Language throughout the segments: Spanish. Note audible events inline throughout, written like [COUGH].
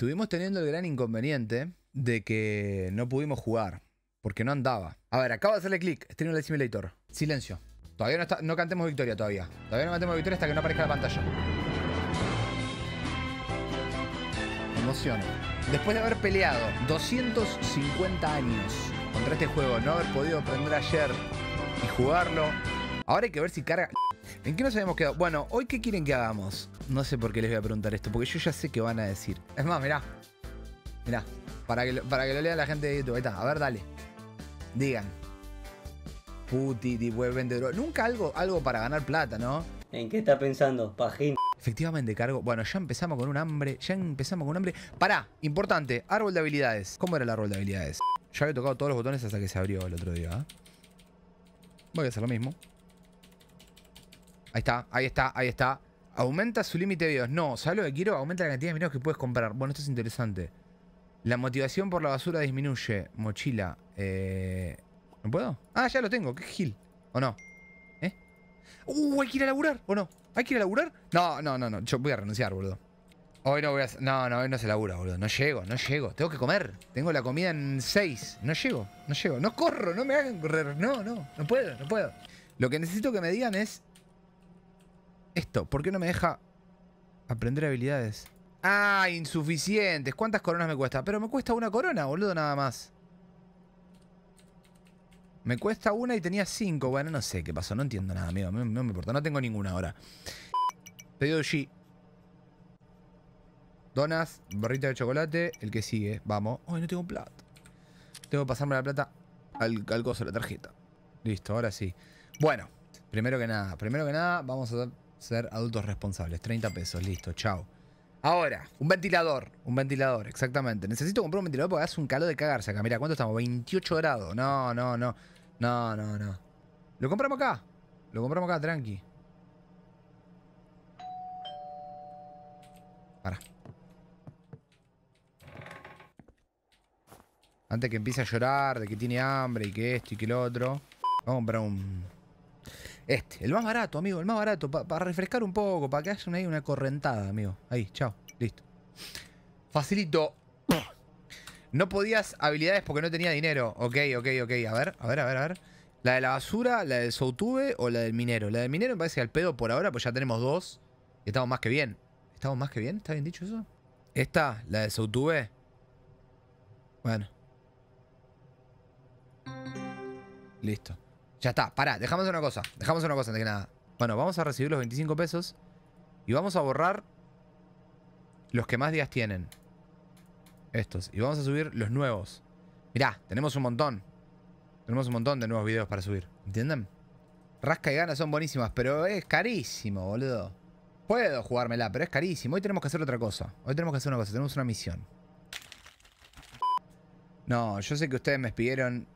Estuvimos teniendo el gran inconveniente de que no pudimos jugar. Porque no andaba. A ver, acabo de hacerle clic. el Simulator. Silencio. Todavía no, no cantemos victoria todavía. Todavía no cantemos victoria hasta que no aparezca la pantalla. Emoción. Después de haber peleado 250 años contra este juego, no haber podido aprender ayer y jugarlo, ahora hay que ver si carga... ¿En qué nos habíamos quedado? Bueno, hoy qué quieren que hagamos. No sé por qué les voy a preguntar esto, porque yo ya sé qué van a decir. Es más, mirá. Mirá, para que, lo, para que lo lea la gente de YouTube. Ahí está, a ver, dale. Digan. Puti, tipo vendedor. Nunca algo, algo para ganar plata, ¿no? ¿En qué está pensando? Pajín. Efectivamente, cargo. Bueno, ya empezamos con un hambre. Ya empezamos con un hambre. Pará, importante. Árbol de habilidades. ¿Cómo era el árbol de habilidades? Ya había tocado todos los botones hasta que se abrió el otro día. ¿eh? Voy a hacer lo mismo. Ahí está, ahí está, ahí está. Aumenta su límite de videos. No, ¿sabes lo que quiero? Aumenta la cantidad de videos que puedes comprar. Bueno, esto es interesante. La motivación por la basura disminuye. Mochila. Eh, ¿No puedo? Ah, ya lo tengo. ¿Qué gil? ¿O no? ¿Eh? ¡Uh! ¿Hay que ir a laburar? ¿O no? ¿Hay que ir a laburar? No, no, no, no. Yo voy a renunciar, boludo. Hoy no voy a... No, no, hoy no se labura, boludo. No llego, no llego. Tengo que comer. Tengo la comida en 6. No llego, no llego. No corro, no me hagan correr. No, no, no puedo, no puedo. Lo que necesito que me digan es esto, ¿por qué no me deja aprender habilidades? Ah, insuficientes. ¿Cuántas coronas me cuesta? Pero me cuesta una corona, boludo, nada más. Me cuesta una y tenía cinco. Bueno, no sé qué pasó. No entiendo nada, amigo. No, me importa. No tengo ninguna ahora. Pedido G. Donas, barrita de chocolate. El que sigue. Vamos. Ay, no tengo plata. Tengo que pasarme la plata al, al de la tarjeta. Listo, ahora sí. Bueno, primero que nada. Primero que nada, vamos a ser adultos responsables. 30 pesos, listo, chao. Ahora, un ventilador, un ventilador, exactamente. Necesito comprar un ventilador porque hace un calor de cagarse acá. Mira, ¿cuánto estamos? 28 grados. No, no, no. No, no, no. Lo compramos acá. Lo compramos acá, tranqui. Para. Antes que empiece a llorar de que tiene hambre y que esto y que lo otro. Vamos a comprar un este, el más barato, amigo, el más barato. Para refrescar un poco, para que haya una, una correntada, amigo. Ahí, chao. Listo. Facilito. No podías habilidades porque no tenía dinero. Ok, ok, ok. A ver, a ver, a ver, a ver. ¿La de la basura, la del Soutube o la del minero? La del minero me parece al pedo por ahora, pues ya tenemos dos. estamos más que bien. ¿Estamos más que bien? ¿Está bien dicho eso? Esta, la del Soutube. Bueno. Listo. Ya está, pará, dejamos una cosa. Dejamos una cosa antes que nada. Bueno, vamos a recibir los 25 pesos y vamos a borrar los que más días tienen. Estos. Y vamos a subir los nuevos. Mirá, tenemos un montón. Tenemos un montón de nuevos videos para subir. ¿Entienden? Rasca y gana son buenísimas, pero es carísimo, boludo. Puedo jugármela, pero es carísimo. Hoy tenemos que hacer otra cosa. Hoy tenemos que hacer una cosa. Tenemos una misión. No, yo sé que ustedes me pidieron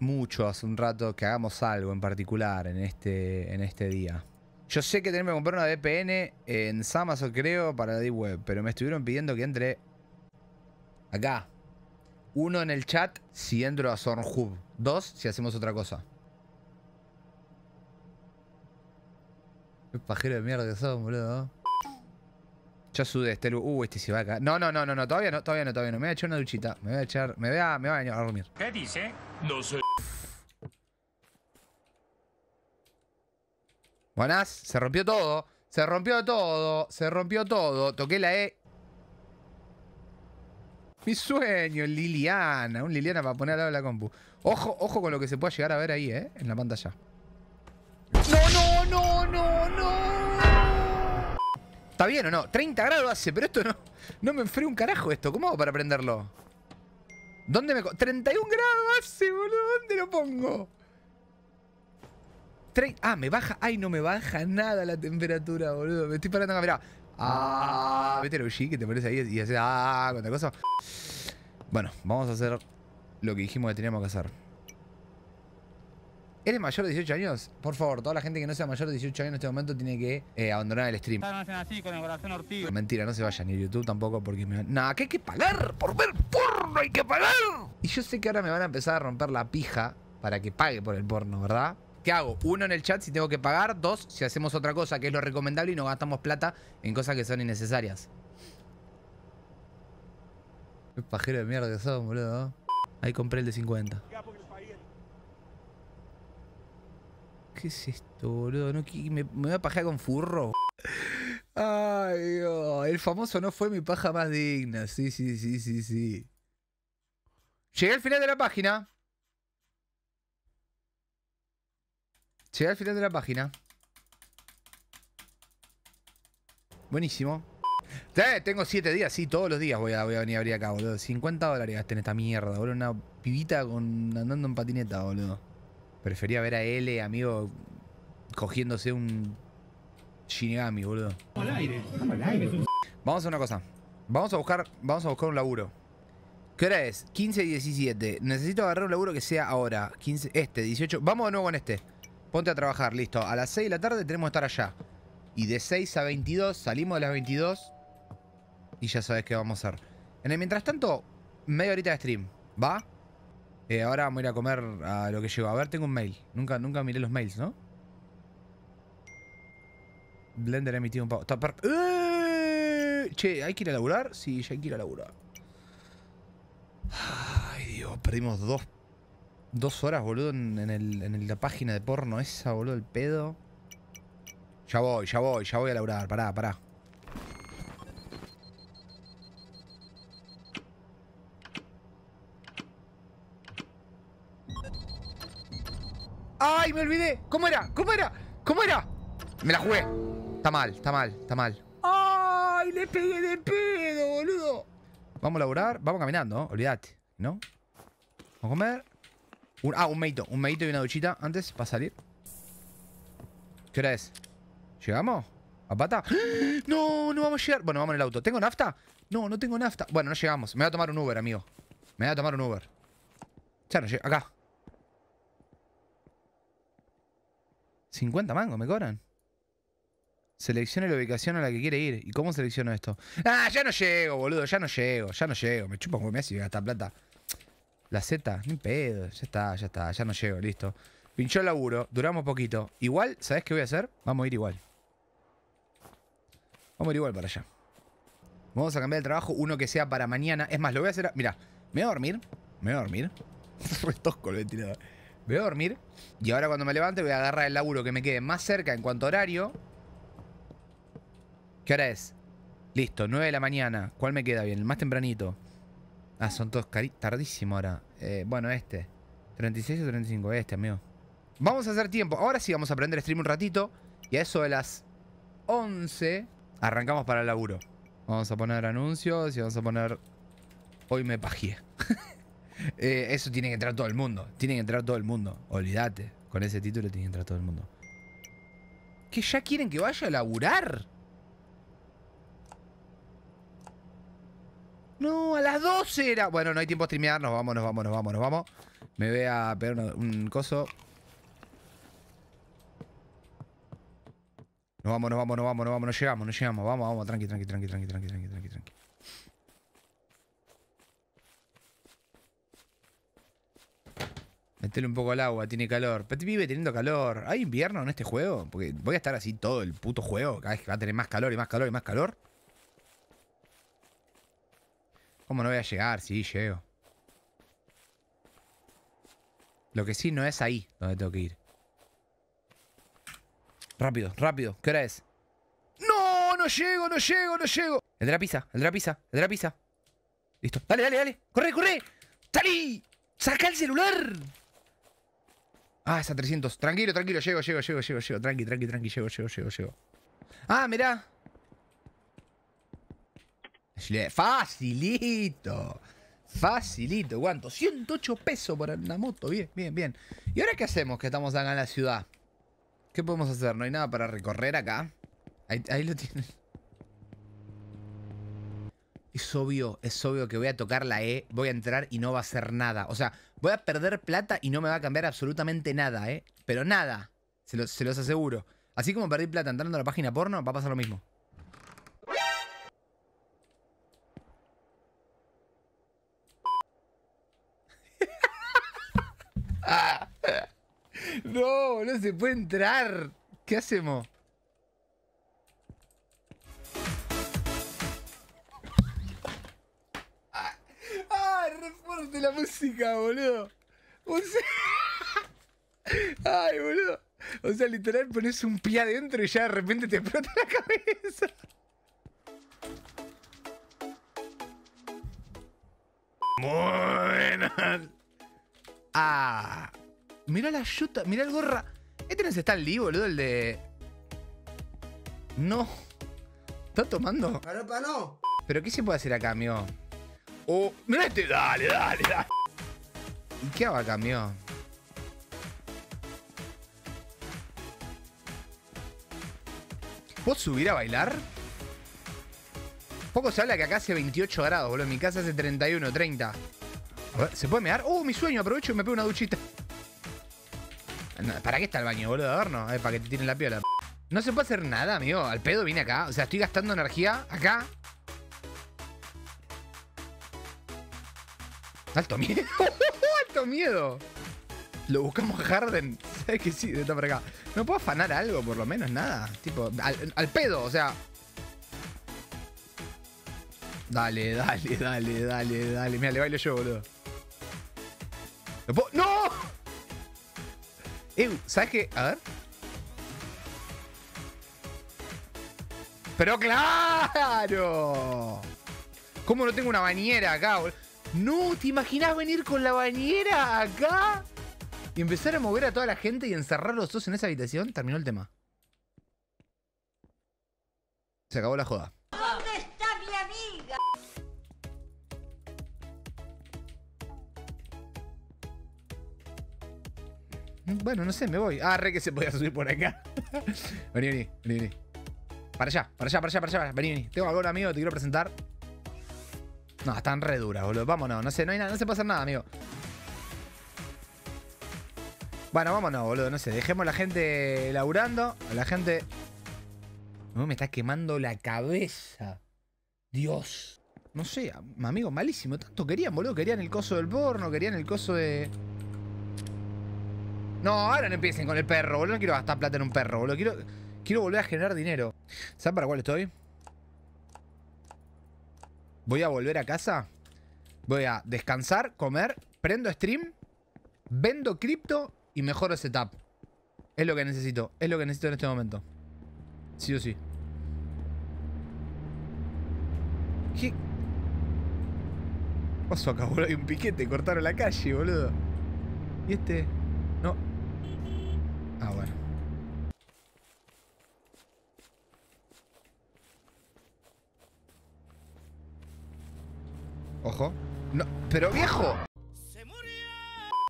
mucho hace un rato que hagamos algo en particular en este, en este día. Yo sé que tenemos que comprar una VPN en Amazon, creo, para la web pero me estuvieron pidiendo que entre acá. Uno en el chat si entro a Zornhub. Dos si hacemos otra cosa. Qué pajero de mierda que son, boludo. Ya sudé, este Uh, este se va acá. No, no, no, no, todavía no, todavía no, todavía no. Me voy a echar una duchita. Me voy a echar. Me voy a, me a, a dormir. ¿Qué dice? No sé. Buenas, se rompió todo. Se rompió todo, se rompió todo. Toqué la E. Mi sueño, Liliana. Un Liliana para poner al lado de la compu. Ojo, ojo con lo que se pueda llegar a ver ahí, ¿eh? En la pantalla. ¡No, no, no, no, no! ¿Está bien o no? 30 grados hace, pero esto no... No me enfrío un carajo esto. ¿Cómo hago para prenderlo? ¿Dónde me... 31 grados hace, boludo. ¿Dónde lo pongo? Ah, me baja. Ay, no me baja nada la temperatura, boludo. Me estoy parando acá, mirá. Ah, vete lo que te parece ahí y hace ah, con cosa. Bueno, vamos a hacer lo que dijimos que teníamos que hacer. ¿Eres mayor de 18 años? Por favor, toda la gente que no sea mayor de 18 años en este momento tiene que eh, abandonar el stream. No hacen así, con el corazón Mentira, no se vayan ni YouTube tampoco porque me van... que hay que pagar por ver porno, hay que pagar. Y yo sé que ahora me van a empezar a romper la pija para que pague por el porno, ¿verdad? ¿Qué hago? Uno en el chat si tengo que pagar, dos si hacemos otra cosa, que es lo recomendable y no gastamos plata en cosas que son innecesarias. Qué pajero de mierda que boludo. Ahí compré el de 50. ¿Qué es esto, boludo? me, voy a pajear con furro. Ay, Dios. El famoso no fue mi paja más digna. Sí, sí, sí, sí, sí. Llegué al final de la página. Llegué al final de la página. Buenísimo. Eh, tengo 7 días, sí, todos los días voy a, voy a venir a abrir acá, boludo. 50 dólares en esta mierda, boludo. Una pibita con, andando en patineta, boludo. Prefería ver a L, amigo, cogiéndose un Shinigami, boludo. Vamos al aire. a una cosa. Vamos a buscar, vamos a buscar un laburo. ¿Qué hora es? 15 y 17. Necesito agarrar un laburo que sea ahora. 15, este, 18. Vamos de nuevo con este ponte a trabajar, listo. A las 6 de la tarde tenemos que estar allá. Y de 6 a 22, salimos de las 22 y ya sabes qué vamos a hacer. En el mientras tanto, media horita de stream, ¿va? Eh, ahora vamos a ir a comer a lo que llevo. A ver, tengo un mail. Nunca, nunca miré los mails, ¿no? Blender emitido un poco. ¡Eh! Che, ¿hay que ir a laburar? Sí, ya hay que ir a laburar. Ay, Dios, perdimos dos Dos horas, boludo, en, la página de porno esa, boludo, el pedo. Ya voy, ya voy, ya voy a laburar. Pará, pará. ¡Ay, me olvidé! ¿Cómo era? ¿Cómo era? ¿Cómo era? Me la jugué. Está mal, está mal, está mal. ¡Ay, le pegué de pedo, boludo! Vamos a laburar, vamos caminando, ¿no? olvídate, ¿no? Vamos a comer ah, un meito, Un meito y una duchita antes para salir. ¿Qué hora es? ¿Llegamos? ¿A pata? ¡Ah! No, no vamos a llegar. Bueno, vamos en el auto. ¿Tengo nafta? No, no tengo nafta. Bueno, no llegamos. Me voy a tomar un Uber, amigo. Me voy a tomar un Uber. Ya no llego, Acá. 50 mangos me cobran. Seleccione la ubicación a la que quiere ir. ¿Y cómo selecciono esto? Ah, ya no llego, boludo. Ya no llego. Ya no llego. Me chupa como me hace gastar plata. La Z, ni pedo, ya está, ya está, ya no llego, listo. Pinchó el laburo, duramos poquito. Igual, sabes qué voy a hacer? Vamos a ir igual. Vamos a ir igual para allá. Vamos a cambiar el trabajo, uno que sea para mañana. Es más, lo voy a hacer... mira Mirá, me voy a dormir. Me voy a dormir. [LAUGHS] Retosco Me voy a dormir. Y ahora cuando me levante voy a agarrar el laburo que me quede más cerca en cuanto a horario. ¿Qué hora es? Listo, 9 de la mañana. ¿Cuál me queda bien? El más tempranito. Ah, son todos tardísimo ahora. Eh, bueno, este. 36 o 35, este, amigo. Vamos a hacer tiempo. Ahora sí vamos a aprender stream un ratito. Y a eso de las 11 arrancamos para el laburo. Vamos a poner anuncios y vamos a poner... Hoy me pajeé. [LAUGHS] Eh, eso tiene que entrar todo el mundo. Tiene que entrar todo el mundo. Olvídate. Con ese título tiene que entrar todo el mundo. ¿Que ya quieren que vaya a laburar? No, a las 12 era. Bueno, no hay tiempo a streamear. Nos vamos, nos vamos, nos vamos, nos vamos. Me voy a pegar un, coso. Nos vamos, nos vamos, nos vamos, nos vamos, Nos llegamos, nos llegamos. Vamos, vamos, tranqui, tranqui, tranqui, tranqui, tranqui, tranqui, tranqui, tranqui. un poco al agua, tiene calor. Pero vive teniendo calor. ¿Hay invierno en este juego? Porque voy a estar así todo el puto juego. Cada vez que va a tener más calor y más calor y más calor. ¿Cómo no voy a llegar? Sí, llego. Lo que sí no es ahí donde tengo que ir. Rápido, rápido. ¿Qué hora es? ¡No! ¡No llego, no llego, no llego! El de la pisa. el de la pisa. el de la pisa. Listo. Dale, dale, dale. ¡Corre, corre! ¡Salí! ¡Saca el celular! Ah, es a 300. Tranquilo, tranquilo. Llego, llego, llego, llego, llego. Tranqui, tranqui, tranqui. Llego, llego, llego, llego. Ah, mirá. Eh, facilito. Facilito. ¿Cuánto? 108 pesos por una moto. Bien, bien, bien. ¿Y ahora qué hacemos que estamos acá en la ciudad? ¿Qué podemos hacer? No hay nada para recorrer acá. Ahí, lo tienen. Es obvio, es obvio que voy a tocar la E, voy a entrar y no va a hacer nada. O sea, voy a perder plata y no me va a cambiar absolutamente nada, ¿eh? Pero nada, se, se los aseguro. Así como perdí plata entrando a la página porno, va a pasar lo mismo. No, no se puede entrar. ¿Qué hacemos? ¡Ay, ah, ah la música, boludo! O sea... [LAUGHS] ¡Ay, boludo! O sea, literal pones un pie adentro y ya de repente te explota la cabeza. [LAUGHS] Buenas. Ah mirá la yuta, mirá el gorra. Este no es Stan Lee, boludo, el de. No. ¿Está tomando? no. Pero ¿qué se puede hacer acá, cambio? Oh, mirá este. Dale, dale, dale. ¿Y qué hago acá, mió? ¿Puedo subir a bailar? Poco se habla que acá hace 28 grados, boludo. En mi casa hace 31, 30. A ver, ¿se puede mear? ¡Oh, mi sueño! Aprovecho y me pego una duchita. ¿Para qué está el baño, boludo? Adorno. A eh, para que te tiren la piola. No se puede hacer nada, amigo. Al pedo vine acá. O sea, estoy gastando energía acá. Alto miedo. [LAUGHS] Alto miedo. Lo buscamos a Harden. ¿Sabes [LAUGHS] que sí? De esta por acá. No puedo afanar algo, por lo menos, nada. Tipo, al, pedo, o sea. Dale, dale, dale, dale, dale. Mira, le bailo yo, boludo. ¡No! Eh, ¿Sabes qué? A ver. Pero claro. ¿Cómo no tengo una bañera acá? No, ¿te imaginas venir con la bañera acá? Y empezar a mover a toda la gente y encerrar los dos en esa habitación. Terminó el tema. Se acabó la joda. Bueno, no sé, me voy. Ah, re que se podía subir por acá. [LAUGHS] vení, vení, vení, Para allá, para allá, para allá, para allá. Vení, vení. Tengo algo, amigo, te quiero presentar. No, están re duras, boludo. Vámonos, no sé, no hay nada, no se puede hacer nada, amigo. Bueno, vámonos, boludo, no sé. Dejemos a la gente laburando, a la gente... me está quemando la cabeza. Dios. No sé, amigo, malísimo. Tanto querían, boludo. Querían el coso del porno, querían el coso de... No, ahora no empiecen con el perro, boludo. No quiero gastar plata en un perro, boludo. Quiero, quiero volver a generar dinero. ¿Saben para cuál estoy? Voy a volver a casa. Voy a descansar, comer, prendo stream, vendo cripto y mejoro setup. Es lo que necesito. Es lo que necesito en este momento. Sí o sí. ¿Qué? Pasó acá, boludo. Hay un piquete. Cortaron la calle, boludo. ¿Y este? Ah, bueno. Ojo. No, pero viejo.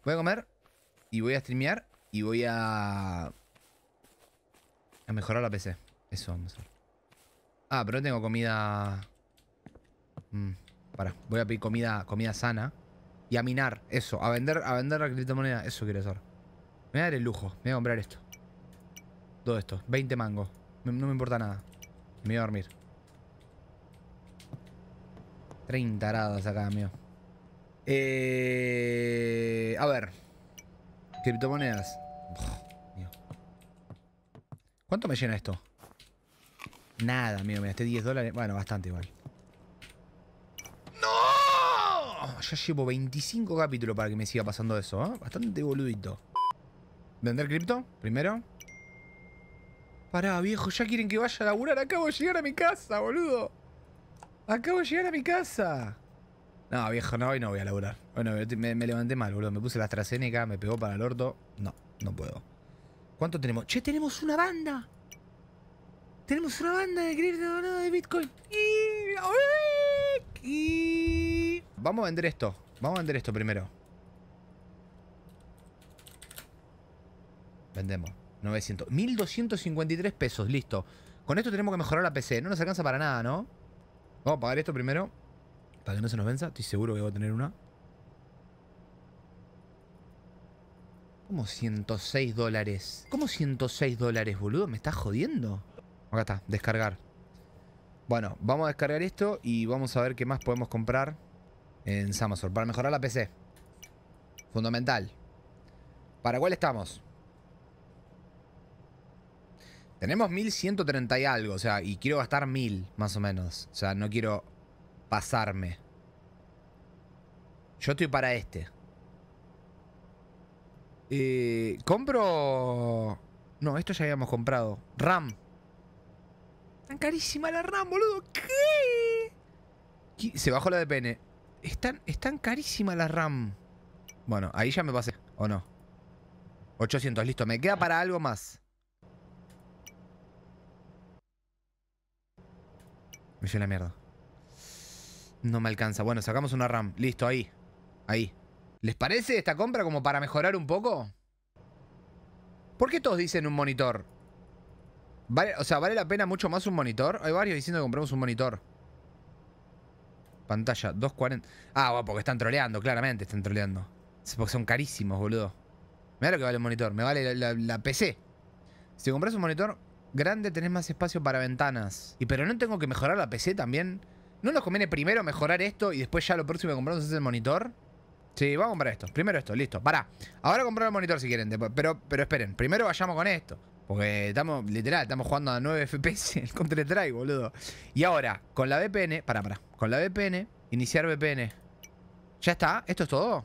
Voy a comer y voy a streamear y voy a... A mejorar la PC. Eso vamos a hacer. Ah, pero tengo comida... Mm, para, voy a pedir comida, comida sana. Y a minar, eso. A vender, a vender la criptomoneda. Eso quiero hacer voy a dar el lujo. Me voy a comprar esto. Todo esto. 20 mangos. No me importa nada. Me voy a dormir. 30 grados acá, amigo. Eh, a ver. Criptomonedas. ¿Cuánto me llena esto? Nada, amigo. Me este 10 dólares. Bueno, bastante igual. ¡No! Ya llevo 25 capítulos para que me siga pasando eso. ¿eh? Bastante boludito. ¿Vender cripto? Primero. Pará, viejo, ya quieren que vaya a laburar. Acabo de llegar a mi casa, boludo. Acabo de llegar a mi casa. No, viejo, no, hoy no voy a laburar. Bueno, me, levanté mal, boludo. Me puse la AstraZeneca, me pegó para el orto. No, no puedo. ¿Cuánto tenemos? Che, tenemos una banda. Tenemos una banda de cripto, boludo, de Bitcoin. Vamos a vender esto. Vamos a vender esto primero. Vendemos. 900. 1253 pesos, listo. Con esto tenemos que mejorar la PC. No nos alcanza para nada, ¿no? Vamos a pagar esto primero. Para que no se nos venza. Estoy seguro que voy a tener una. ¿Cómo 106 dólares? ¿Cómo 106 dólares, boludo? ¿Me está jodiendo? Acá está, descargar. Bueno, vamos a descargar esto y vamos a ver qué más podemos comprar en Samsung para mejorar la PC. Fundamental. ¿Para cuál estamos? Tenemos 1130 y algo, o sea, y quiero gastar 1000, más o menos. O sea, no quiero pasarme. Yo estoy para este. Eh, compro... No, esto ya habíamos comprado. RAM. Tan carísima la RAM, boludo. ¿Qué? Se bajó la de pene Están, es tan carísima la RAM. Bueno, ahí ya me pasé. ¿O no? 800, listo. Me queda para algo más. Me la mierda. No me alcanza. Bueno, sacamos una RAM. Listo, ahí. Ahí. ¿Les parece esta compra como para mejorar un poco? ¿Por qué todos dicen un monitor? Vale, o sea, ¿vale la pena mucho más un monitor? Hay varios diciendo que compramos un monitor. Pantalla, 240. Ah, bueno, porque están troleando, claramente están troleando. Es porque son carísimos, boludo. Mira lo que vale un monitor. Me vale la PC. Si compras un monitor, grande tenés más espacio para ventanas. Y pero no tengo que mejorar la PC también. ¿No nos conviene primero mejorar esto y después ya lo próximo que compramos es el monitor? Sí, vamos a comprar esto. Primero esto, listo. Pará. Ahora comprar el monitor si quieren. Pero, pero esperen, primero vayamos con esto. Porque estamos, literal, estamos jugando a 9 [LAUGHS] FPS el Counter-Strike, boludo. Y ahora, con la VPN, pará, pará. Con la VPN, iniciar VPN. ¿Ya está? ¿Esto es todo?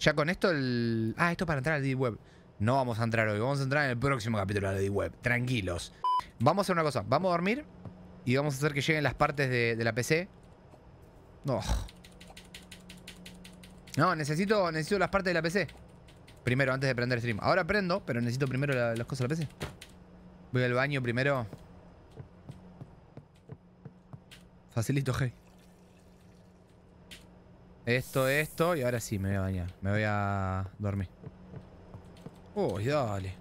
Ya con esto el... Ah, esto para entrar al Deep web no vamos a entrar hoy, vamos a entrar en el próximo capítulo de la Web. Tranquilos. Vamos a hacer una cosa, vamos a dormir y vamos a hacer que lleguen las partes de, la PC. No. No, necesito, necesito las partes de la PC. Primero, antes de prender stream. Ahora prendo, pero necesito primero las cosas de la PC. Voy al baño primero. Facilito, hey. Esto, esto, y ahora sí me voy a bañar. Me voy a dormir. Uy, dale.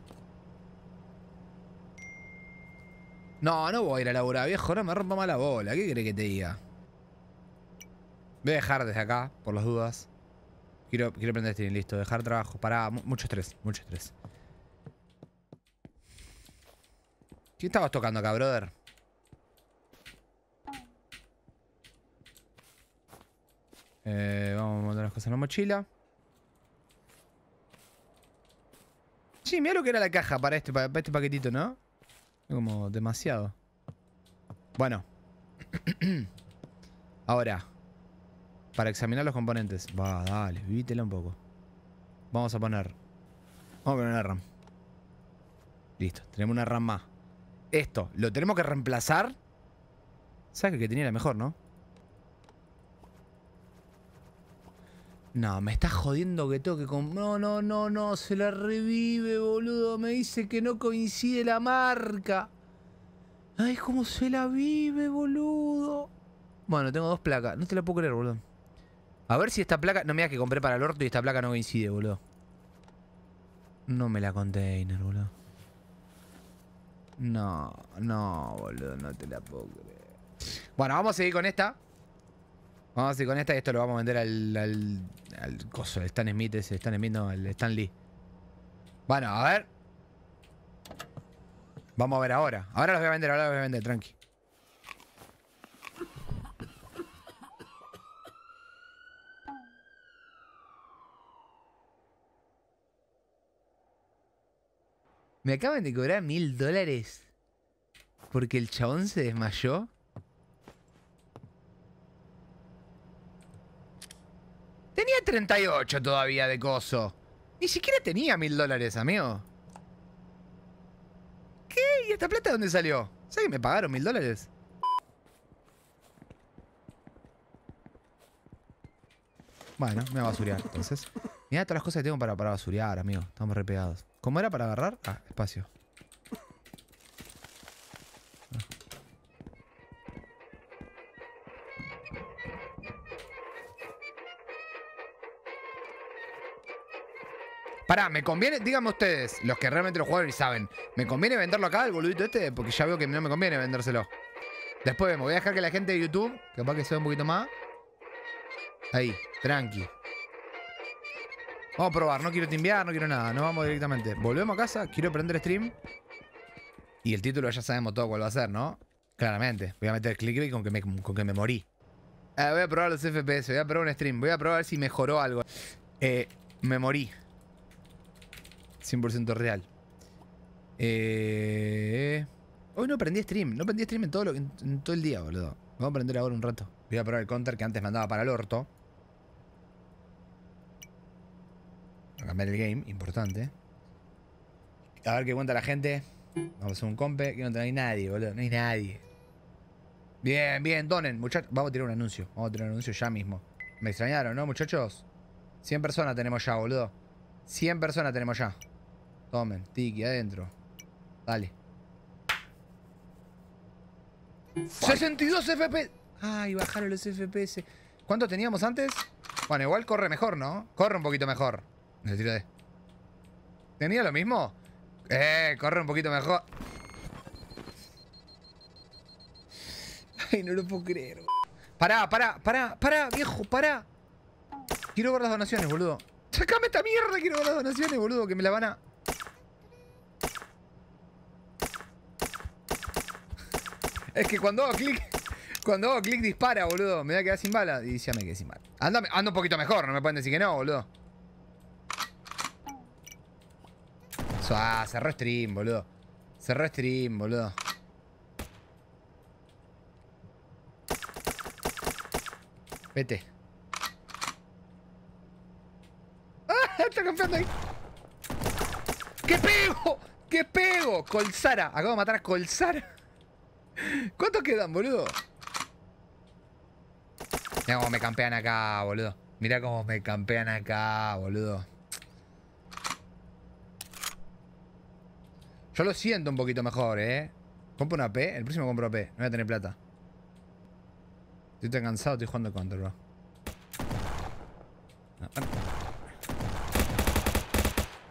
No, no voy a ir a laburar, viejo. No me rompa mala bola. ¿Qué querés que te diga? Voy a dejar desde acá, por las dudas. Quiero, quiero aprender estar listo. Dejar trabajo. Pará, mucho estrés, mucho estrés. ¿Qué estabas tocando acá, brother? Eh, vamos a montar las cosas en la mochila. Sí, mira lo que era la caja para este, este paquetito, ¿no? Como demasiado. Bueno. [CLEARS THROAT] Ahora. Para examinar los componentes. Va, dale, vítela un poco. Vamos a poner... Vamos a poner una RAM. Listo, tenemos una RAM más. Esto, ¿lo tenemos que reemplazar? ¿Sabes que tenía la mejor, no? No, me está jodiendo que toque con... No, no, no, no, se la revive, boludo. Me dice que no coincide la marca. Ay, cómo se la vive, boludo. Bueno, tengo dos placas. No te la puedo creer, boludo. A ver si esta placa... No me que compré para el orto y esta placa no coincide, boludo. No me la container, boludo. No, no, boludo, no te la puedo creer. Bueno, vamos a seguir con esta. Vamos a con esta y esto lo vamos a vender al, al, al coso, Están Stan Smith ese, Stan Smith al Stan Lee. Bueno, a ver. Vamos a ver ahora. Ahora los voy a vender, ahora los voy a vender, tranqui. Me acaban de cobrar mil dólares porque el chabón se desmayó. Tenía 38 todavía de coso. Ni siquiera tenía mil dólares, amigo. ¿Qué? ¿Y esta plata de dónde salió? ¿Sabes que me pagaron mil dólares? Bueno, me voy a basurear entonces. Mirá todas las cosas que tengo para, para basurear, amigo. Estamos re pegados. ¿Cómo era para agarrar? Ah, espacio. Pará, me conviene, díganme ustedes, los que realmente lo juegan y saben, ¿me conviene venderlo acá, el boludito este? Porque ya veo que no me conviene vendérselo. Después vemos, voy a dejar que la gente de YouTube, capaz que se vea un poquito más. Ahí, tranqui. Vamos a probar, no quiero enviar no quiero nada, nos vamos directamente. Volvemos a casa, quiero prender stream. Y el título ya sabemos todo cuál va a ser, ¿no? Claramente, voy a meter clic con que me, con que me morí. Eh, voy a probar los FPS, voy a probar un stream, voy a probar si mejoró algo. Eh, me morí. 100% real. Eh... Hoy no aprendí stream, no aprendí stream en todo, el día, boludo. Vamos a aprender ahora un rato. Voy a probar el counter que antes mandaba para el orto. A cambiar el game, importante. A ver qué cuenta la gente. Vamos a hacer un compe, que no, no hay nadie, boludo. No hay nadie. Bien, bien, donen, muchachos. Vamos a tirar un anuncio. Vamos a tirar un anuncio ya mismo. Me extrañaron, ¿no, muchachos? 100 personas tenemos ya, boludo. 100 personas tenemos ya. Tomen, tiki, adentro. Dale. 62 FPS. Ay, bajaron los FPS. ¿Cuánto teníamos antes? Bueno, igual corre mejor, ¿no? Corre un poquito mejor. Me de. ¿Tenía lo mismo? Eh, corre un poquito mejor. Ay, no lo puedo creer. para Pará, pará, pará, pará, viejo, pará. Quiero ver las donaciones, boludo. Sacame esta mierda, quiero ver las donaciones, boludo, que me la van a... Es que cuando hago clic, cuando hago clic dispara, boludo. Me voy a quedar sin bala. Y ya me quedé sin bala. Anda, un poquito mejor, no me pueden decir que no, boludo. ah, cerró stream, boludo. Cerró stream, boludo. Vete. ¡Ah! Está campeando ahí. ¡Qué pego! ¡Qué pego! Colzara. Acabo de matar a Colzara. ¿Cuántos quedan, boludo? Mira cómo me campean acá, boludo. Mira cómo me campean acá, boludo. Yo lo siento un poquito mejor, ¿eh? Compro una P. El próximo compro P. No voy a tener plata. Estoy tan cansado, estoy jugando contra, bro.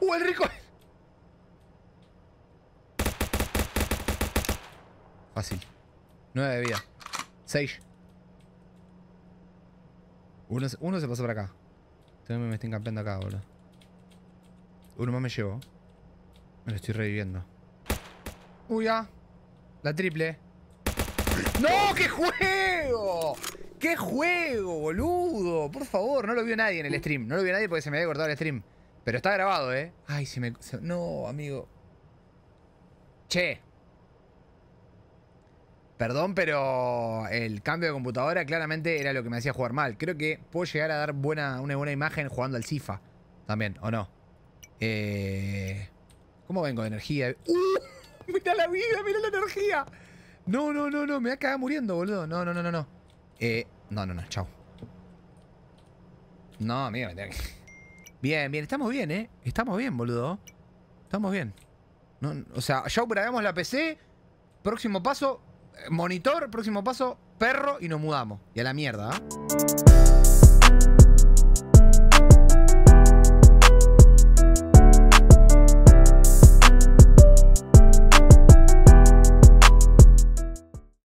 ¡Uh, el rico! Así. 9 de vida. 6. Uno, se pasó por acá. También este me estén campeando acá, boludo. Uno más me llevo. Me lo estoy reviviendo. ¡Uy, ya! Ah. La triple. ¡No! ¡Qué juego! ¡Qué juego, boludo! Por favor, no lo vio nadie en el stream. No lo vio nadie porque se me había cortado el stream. Pero está grabado, ¿eh? Ay, se me... no, amigo. Che, Perdón, pero el cambio de computadora claramente era lo que me hacía jugar mal. Creo que puedo llegar a dar buena, una buena imagen jugando al CIFA. También, ¿o no? Eh, ¿Cómo vengo de energía? ¡Uh! ¡Mira [LAUGHS] la vida! ¡Mira la energía! No, no, no, no. Me voy a muriendo, boludo. No, no, no, no, no. Eh, no, no, no. Chau. No, amigo. [LAUGHS] Bien, bien. Estamos bien, ¿eh? Estamos bien, boludo. Estamos bien. o sea, ya operamos la PC. Próximo paso, monitor, próximo paso, perro y nos mudamos. Y a la mierda, ¿ah?